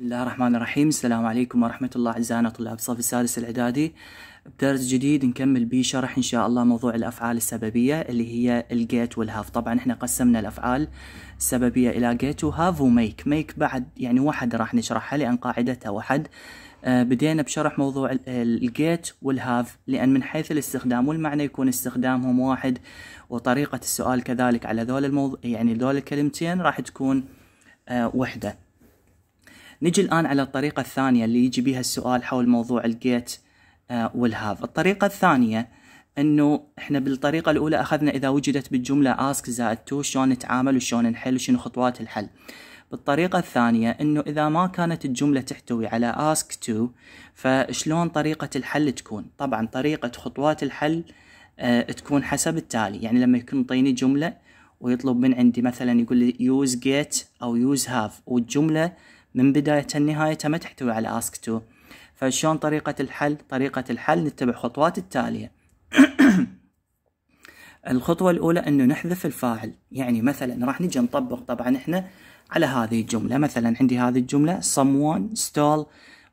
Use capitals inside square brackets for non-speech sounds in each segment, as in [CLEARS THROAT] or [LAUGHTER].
بسم الله الرحمن الرحيم السلام عليكم ورحمة الله أعزائنا طلاب الصف السادس الإعدادي بدرس جديد نكمل به شرح إن شاء الله موضوع الأفعال السببية اللي هي الجيت والهاف طبعا إحنا قسمنا الأفعال السببية إلى جيت وهاف وميك ميك بعد يعني واحد راح نشرحها لأن قاعدتها واحد آه بدينا بشرح موضوع الجيت والهاف لأن من حيث الاستخدام والمعنى يكون استخدامهم واحد وطريقة السؤال كذلك على ذول الموضوع يعني ذول الكلمتين راح تكون آه وحدة نجي الآن على الطريقة الثانية اللي يجي بها السؤال حول موضوع الجيت آه، والهاف الطريقة الثانية انه احنا بالطريقة الأولى أخذنا إذا وجدت بالجملة ask زائد to شلون نتعامل وشلون نحل وشنو خطوات الحل بالطريقة الثانية انه إذا ما كانت الجملة تحتوي على ask to فشلون طريقة الحل تكون طبعا طريقة خطوات الحل آه، تكون حسب التالي يعني لما يكون طيني جملة ويطلب من عندي مثلا يقول لي use get أو use have والجملة من بداية النهاية ما تحتوي على ask to فشلون طريقة الحل طريقة الحل نتبع خطوات التالية [CLEARS THROAT] الخطوة الأولى أنه نحذف الفاعل يعني مثلا راح نجي نطبق طبعا إحنا على هذه الجملة مثلا عندي هذه الجملة someone stole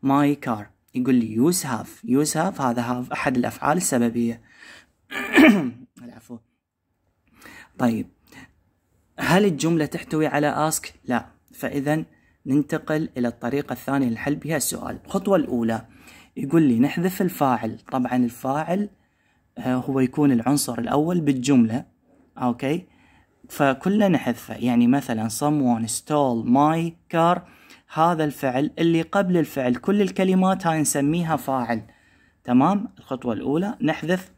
my car يقول لي use have use have هذا have أحد الأفعال السببية [CLEARS THROAT] العفو طيب هل الجملة تحتوي على ask لا فإذا ننتقل إلى الطريقة الثانية لحل بها السؤال الخطوة الأولى يقول لي نحذف الفاعل طبعا الفاعل آه، هو يكون العنصر الأول بالجملة أوكي فكلنا نحذفه يعني مثلا someone stole my car هذا الفعل اللي قبل الفعل كل الكلمات هاي نسميها فاعل تمام الخطوة الأولى نحذف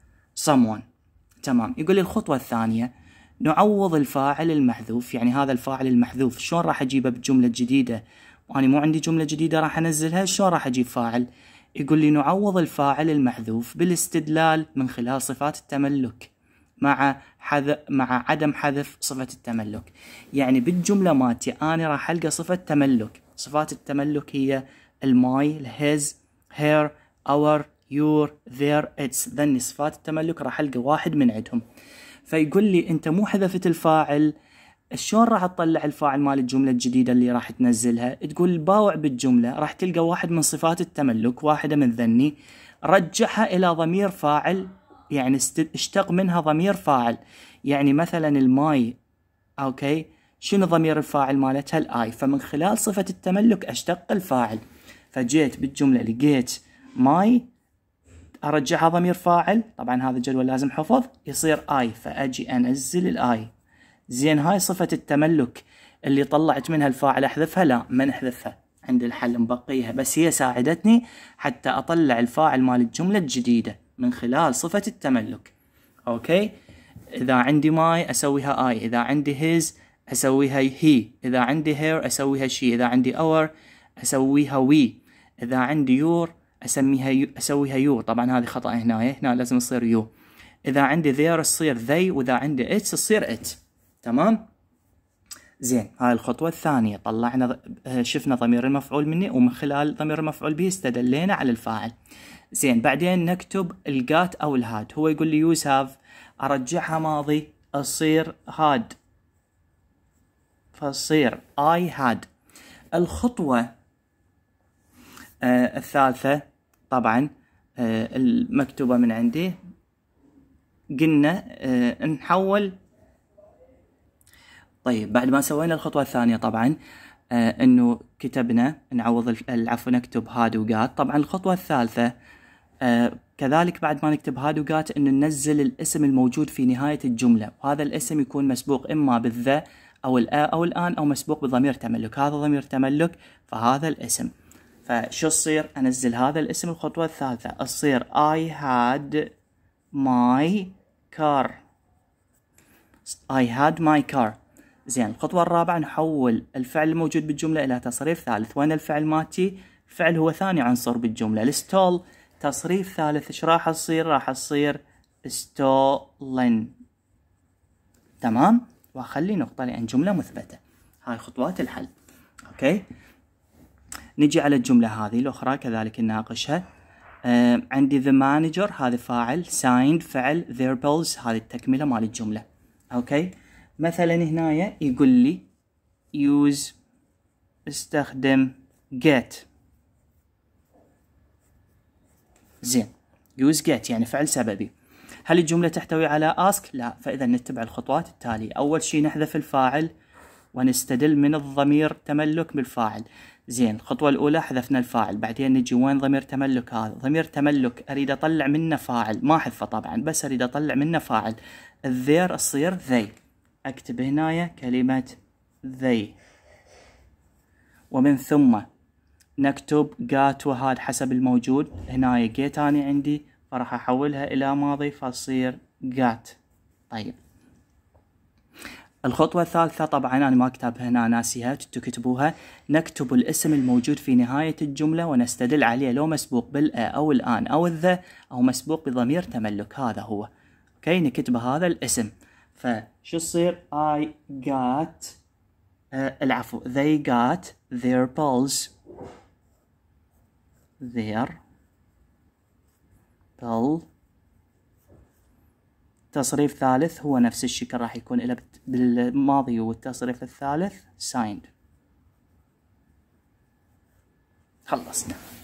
someone تمام يقول لي الخطوة الثانية نعوض الفاعل المحذوف يعني هذا الفاعل المحذوف شلون راح اجيبه بجملة جديدة وأنا مو عندي جملة جديدة راح انزلها شلون راح اجيب فاعل يقول لي نعوض الفاعل المحذوف بالاستدلال من خلال صفات التملك مع حذ... مع عدم حذف صفة التملك يعني بالجملة مالتي أنا راح ألقى صفة تملك صفات التملك هي الماي الهز هير اور يور ذير اتس ذن صفات التملك راح القى واحد من عندهم فيقول لي انت مو حذفت الفاعل شلون راح تطلع الفاعل مال الجمله الجديده اللي راح تنزلها تقول باوع بالجمله راح تلقى واحد من صفات التملك واحده من ذني رجعها الى ضمير فاعل يعني اشتق منها ضمير فاعل يعني مثلا الماي اوكي شنو ضمير الفاعل مالتها الاي فمن خلال صفه التملك اشتق الفاعل فجيت بالجمله لقيت ماي ارجعها ضمير فاعل طبعا هذا الجدول لازم حفظ يصير اي فاجي انزل الاي زين هاي صفه التملك اللي طلعت منها الفاعل احذفها لا ما نحذفها عند الحل مبقيها بس هي ساعدتني حتى اطلع الفاعل مال الجمله الجديده من خلال صفه التملك اوكي اذا عندي ماي اسويها اي اذا عندي هيز اسويها هي اذا عندي هير اسويها شي اذا عندي اور اسويها وي اذا عندي يور اسميها يو اسويها يو طبعا هذه خطا هنا إيه؟ هنا لازم تصير يو اذا عندي ذير تصير ذي واذا عندي اتس تصير ات تمام زين هاي الخطوة الثانية طلعنا آه، شفنا ضمير المفعول مني ومن خلال ضمير المفعول به استدلينا على الفاعل زين بعدين نكتب الجات أو الهاد هو يقول لي يوز هاف أرجعها ماضي أصير هاد فصير اي هاد الخطوة آه الثالثة طبعا آه، المكتوبة من عندي قلنا آه، نحول طيب بعد ما سوينا الخطوة الثانية طبعا آه، انه كتبنا نعوض العفو نكتب هاد وقات طبعا الخطوة الثالثة كذلك بعد ما نكتب هاد وقات انه ننزل الاسم الموجود في نهاية الجملة وهذا الاسم يكون مسبوق اما بالذا او الآ او الان او مسبوق بضمير تملك هذا ضمير تملك فهذا الاسم فشو تصير انزل هذا الاسم الخطوة الثالثة تصير I had my car I had my car زين الخطوة الرابعة نحول الفعل الموجود بالجملة إلى تصريف ثالث وين الفعل مالتي؟ الفعل هو ثاني عنصر بالجملة الستول تصريف ثالث ايش راح تصير؟ راح تصير ستولن تمام؟ واخلي نقطة لأن جملة مثبتة هاي خطوات الحل اوكي؟ نجي على الجملة هذه الأخرى كذلك نناقشها عندي the manager هذا فاعل signed فعل their bills هذه التكملة مال الجملة أوكي مثلا هنايا يقول لي use استخدم get زين use get يعني فعل سببي هل الجملة تحتوي على ask؟ لا فإذا نتبع الخطوات التالية أول شيء نحذف الفاعل ونستدل من الضمير تملك بالفاعل زين الخطوة الأولى حذفنا الفاعل بعدين نجي وين ضمير تملك هذا ضمير تملك أريد أطلع منه فاعل ما حذفه طبعا بس أريد أطلع منه فاعل الذير تصير ذي أكتب هنايا كلمة ذي ومن ثم نكتب جات وهاد حسب الموجود هنايا جيت أنا عندي فراح أحولها إلى ماضي فأصير جات طيب الخطوة الثالثة طبعا أنا ما كتبها هنا ناسيها تكتبوها نكتب الاسم الموجود في نهاية الجملة ونستدل عليه لو مسبوق بالأ أو الآن أو الذا أو مسبوق بضمير تملك هذا هو أوكي نكتب هذا الاسم فشو يصير I got آه، العفو they got their balls their ball تصريف ثالث هو نفس الشكل راح يكون له بالماضي والتصريف الثالث سايند خلصنا